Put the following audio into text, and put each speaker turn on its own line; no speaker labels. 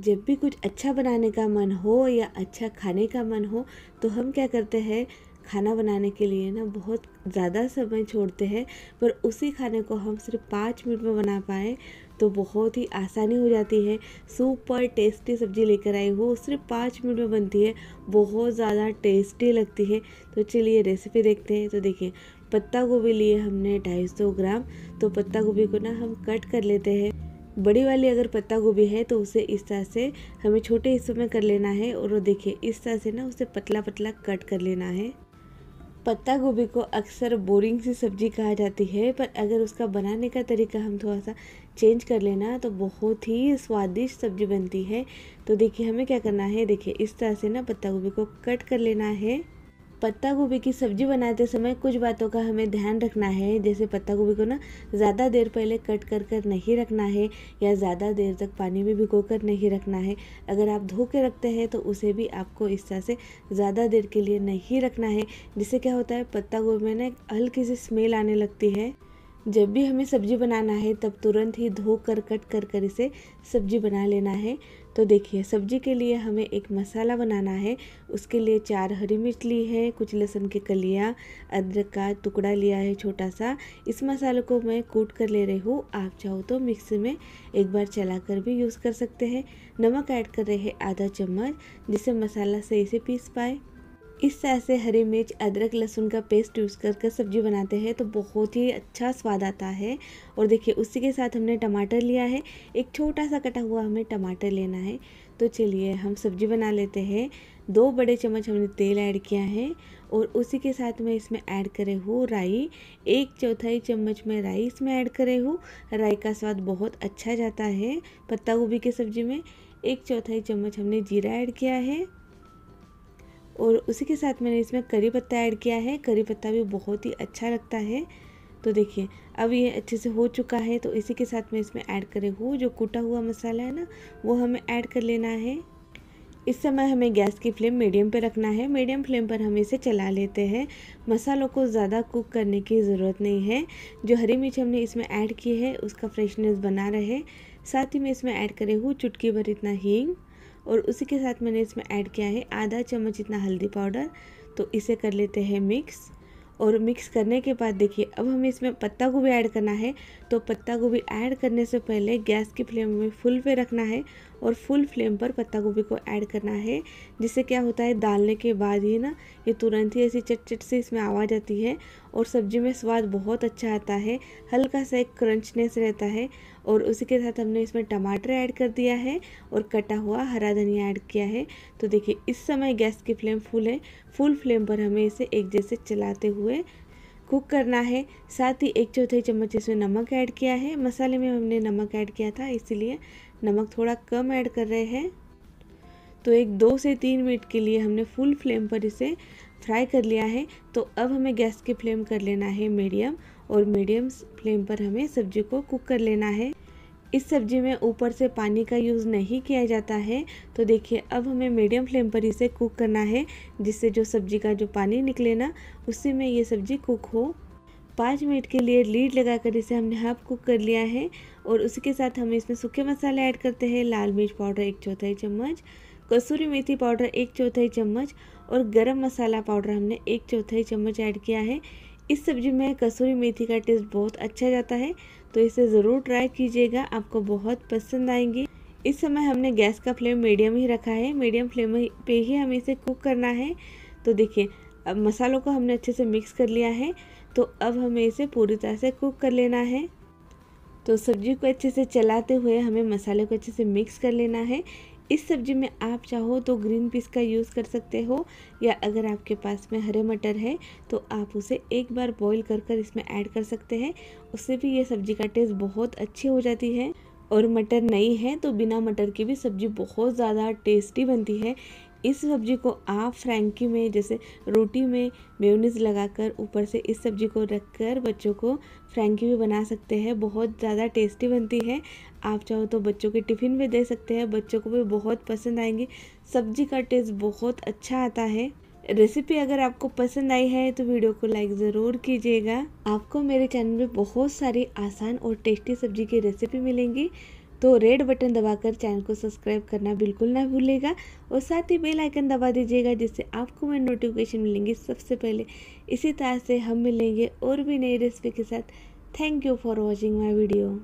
जब भी कुछ अच्छा बनाने का मन हो या अच्छा खाने का मन हो तो हम क्या करते हैं खाना बनाने के लिए ना बहुत ज़्यादा समय छोड़ते हैं पर उसी खाने को हम सिर्फ पाँच मिनट में बना पाए तो बहुत ही आसानी हो जाती है सुपर टेस्टी सब्ज़ी लेकर आई हो सिर्फ पाँच मिनट में बनती है बहुत ज़्यादा टेस्टी लगती है तो चलिए रेसिपी देखते हैं तो देखिए पत्ता गोभी लिए हमने ढाई सौ ग्राम तो पत्ता गोभी को ना हम कट कर लेते हैं बड़ी वाली अगर पत्ता गोभी है तो उसे इस तरह से हमें छोटे हिस्सों में कर लेना है और वो देखिए इस तरह से ना उसे पतला पतला कट कर लेना है पत्ता गोभी को अक्सर बोरिंग सी सब्जी कहा जाती है पर अगर उसका बनाने का तरीका हम थोड़ा सा चेंज कर लेना तो बहुत ही स्वादिष्ट सब्जी बनती है तो देखिए हमें क्या करना है देखिए इस तरह से ना पत्ता गोभी को कट कर लेना है पत्ता गोभी की सब्जी बनाते समय कुछ बातों का हमें ध्यान रखना है जैसे पत्ता गोभी को ना ज़्यादा देर पहले कट कर कर नहीं रखना है या ज़्यादा देर तक पानी में भिगो कर नहीं रखना है अगर आप धो के रखते हैं तो उसे भी आपको इस तरह से ज़्यादा देर के लिए नहीं रखना है जिससे क्या होता है पत्ता गोभी में ना हल्की सी स्मेल आने लगती है जब भी हमें सब्जी बनाना है तब तुरंत ही धो कर कट कर कर इसे सब्जी बना लेना है तो देखिए सब्जी के लिए हमें एक मसाला बनाना है उसके लिए चार हरी मिर्च ली है कुछ लहसुन के कलिया अदरक का टुकड़ा लिया है छोटा सा इस मसाले को मैं कूट कर ले रही हूँ आप चाहो तो मिक्सी में एक बार चला कर भी यूज़ कर सकते हैं नमक ऐड कर रहे हैं आधा चम्मच जिससे मसाला सही से पीस पाए इस तरह से हरी मिर्च अदरक लहसुन का पेस्ट यूज़ कर कर सब्ज़ी बनाते हैं तो बहुत ही अच्छा स्वाद आता है और देखिए उसी के साथ हमने टमाटर लिया है एक छोटा सा कटा हुआ हमें टमाटर लेना है तो चलिए हम सब्ज़ी बना लेते हैं दो बड़े चम्मच हमने तेल ऐड किया है और उसी के साथ मैं इसमें ऐड करे हूँ राई एक चौथाई चम्मच में राई इसमें ऐड करे हूँ राई का स्वाद बहुत अच्छा जाता है पत्ता गोभी की सब्ज़ी में एक चौथाई चम्मच हमने जीरा ऐड किया है और उसी के साथ मैंने इसमें करी पत्ता ऐड किया है करी पत्ता भी बहुत ही अच्छा लगता है तो देखिए अब ये अच्छे से हो चुका है तो इसी के साथ मैं इसमें ऐड करे हूँ जो कूटा हुआ मसाला है ना वो हमें ऐड कर लेना है इस समय हमें गैस की फ्लेम मीडियम पर रखना है मीडियम फ्लेम पर हम इसे चला लेते हैं मसालों को ज़्यादा कुक करने की ज़रूरत नहीं है जो हरी मिर्च हमने इसमें ऐड की है उसका फ्रेशनेस बना रहे साथ ही मैं इसमें ऐड करे हूँ चुटकी भर इतना हींग और उसी के साथ मैंने इसमें ऐड किया है आधा चम्मच इतना हल्दी पाउडर तो इसे कर लेते हैं मिक्स और मिक्स करने के बाद देखिए अब हमें इसमें पत्ता गोभी ऐड करना है तो पत्ता गोभी ऐड करने से पहले गैस की फ्लेम में फुल पे रखना है और फुल फ्लेम पर पत्ता गोभी को ऐड करना है जिससे क्या होता है डालने के बाद ही ना ये तुरंत ही ऐसी चटचट से इसमें आवाज़ आती है और सब्जी में स्वाद बहुत अच्छा आता है हल्का सा एक क्रंचनेस रहता है और उसी के साथ हमने इसमें टमाटर ऐड कर दिया है और कटा हुआ हरा धनिया ऐड किया है तो देखिए इस समय गैस की फ्लेम फुल है फुल फ्लेम पर हमें इसे एक जैसे चलाते हुए कुक करना है साथ ही एक चौथाई चम्मच इसमें नमक ऐड किया है मसाले में हमने नमक ऐड किया था इसीलिए नमक थोड़ा कम ऐड कर रहे हैं तो एक दो से तीन मिनट के लिए हमने फुल फ्लेम पर इसे फ्राई कर लिया है तो अब हमें गैस की फ्लेम कर लेना है मीडियम और मीडियम फ्लेम पर हमें सब्जी को कुक कर लेना है इस सब्जी में ऊपर से पानी का यूज़ नहीं किया जाता है तो देखिए अब हमें मीडियम फ्लेम पर इसे कुक करना है जिससे जो सब्जी का जो पानी निकले ना उसी में ये सब्ज़ी कुक हो पाँच मिनट के लिए लीड लगाकर इसे हमने हाफ कुक कर लिया है और उसी के साथ हम इसमें सूखे मसाले ऐड करते हैं लाल मिर्च पाउडर एक चौथाई चम्मच कसूरी मेथी पाउडर एक चौथाई चम्मच और गरम मसाला पाउडर हमने एक चौथाई चम्मच ऐड किया है इस सब्ज़ी में कसूरी मेथी का टेस्ट बहुत अच्छा जाता है तो इसे ज़रूर ट्राई कीजिएगा आपको बहुत पसंद आएंगी इस समय हमने गैस का फ्लेम मीडियम ही रखा है मीडियम फ्लेम पे ही हमें इसे कुक करना है तो देखिए अब मसालों को हमने अच्छे से मिक्स कर लिया है तो अब हमें इसे पूरी तरह से कुक कर लेना है तो सब्जी को अच्छे से चलाते हुए हमें मसाले को अच्छे से मिक्स कर लेना है इस सब्जी में आप चाहो तो ग्रीन पीस का यूज़ कर सकते हो या अगर आपके पास में हरे मटर है तो आप उसे एक बार बॉईल कर कर इसमें ऐड कर सकते हैं उससे भी ये सब्ज़ी का टेस्ट बहुत अच्छी हो जाती है और मटर नहीं है तो बिना मटर की भी सब्ज़ी बहुत ज़्यादा टेस्टी बनती है इस सब्जी को आप फ्रैंकी में जैसे रोटी में मेयोनीज लगाकर ऊपर से इस सब्जी को रखकर बच्चों को फ्रैंकी भी बना सकते हैं बहुत ज़्यादा टेस्टी बनती है आप चाहो तो बच्चों के टिफ़िन में दे सकते हैं बच्चों को भी बहुत पसंद आएंगी सब्जी का टेस्ट बहुत अच्छा आता है रेसिपी अगर आपको पसंद आई है तो वीडियो को लाइक ज़रूर कीजिएगा आपको मेरे चैनल में बहुत सारी आसान और टेस्टी सब्जी की रेसिपी मिलेंगी तो रेड बटन दबाकर चैनल को सब्सक्राइब करना बिल्कुल ना भूलेगा और साथ ही बेल आइकन दबा दीजिएगा जिससे आपको मैं नोटिफिकेशन मिलेंगी सबसे पहले इसी तरह से हम मिलेंगे और भी नई रेसिपी के साथ thank you for watching my video